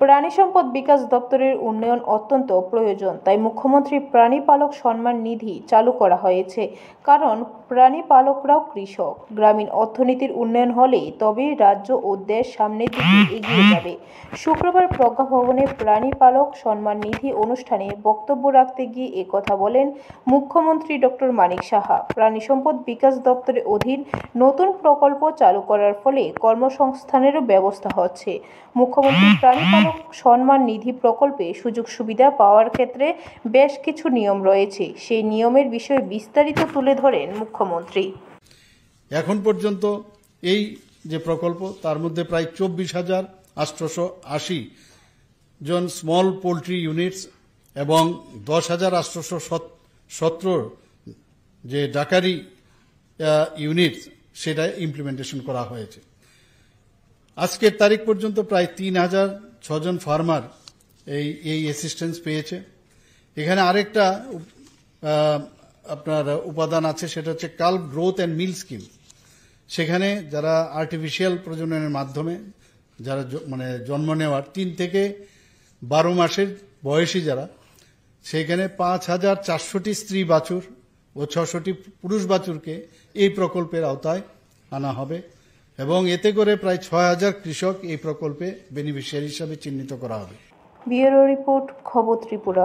প্রাণী সম্পদ বিকাশ দপ্তরের উন্নয়ন অত্যন্ত প্রয়োজন তাই মুখ্যমন্ত্রী প্রাণী পালক সম্মান নিধি চালু করা হয়েছে কারণ প্রাণী পালকরাও কৃষক গ্রামীণ অর্থনীতির উন্নয়ন হলে তবেই রাজ্য ও দেশ সামনের দিকে এগিয়ে যাবে শুক্রবার প্রজ্ঞা ভবনে প্রাণী পালক সম্মান নিধি অনুষ্ঠানে বক্তব্য রাখতে গিয়ে কথা বলেন মুখ্যমন্ত্রী ডক্টর মানিক সাহা প্রাণী সম্পদ বিকাশ দপ্তরের অধীন নতুন প্রকল্প চালু করার ফলে কর্মসংস্থানেরও ব্যবস্থা হচ্ছে মুখ্যমন্ত্রী প্রাণী সম্মান নিধি প্রকল্পে সুযোগ সুবিধা পাওয়ার ক্ষেত্রে বেশ কিছু নিয়ম রয়েছে সেই নিয়মের বিষয়ে বিস্তারিত তুলে ধরেন মুখ্যমন্ত্রী এখন পর্যন্ত এই যে প্রকল্প তার মধ্যে প্রায় চব্বিশ হাজার আটশোশো আশি জন স্মল পোলট্রি ইউনিটস এবং দশ হাজার আটশোশো সতেরোর যে ডাকারি ইউনিটস সেটা ইমপ্লিমেন্টেশন করা হয়েছে আজকের তারিখ পর্যন্ত প্রায় তিন হাজার ছজন ফার্মার এই এই অ্যাসিস্ট্যান্স পেয়েছে এখানে আরেকটা আপনার উপাদান আছে সেটা হচ্ছে কাল গ্রোথ অ্যান্ড মিল স্কিম সেখানে যারা আর্টিফিশিয়াল প্রজননের মাধ্যমে যারা মানে জন্ম নেওয়ার তিন থেকে বারো মাসের বয়সী যারা সেখানে পাঁচ হাজার চারশোটি স্ত্রী বাছুর ও ছশোটি পুরুষ বাছুরকে এই প্রকল্পের আওতায় আনা হবে এবং এতে করে প্রায় ছয় হাজার কৃষক এই প্রকল্পে বেনিফিশিয়ারি হিসাবে চিহ্নিত করা হবে বিউরো রিপোর্ট খবর ত্রিপুরা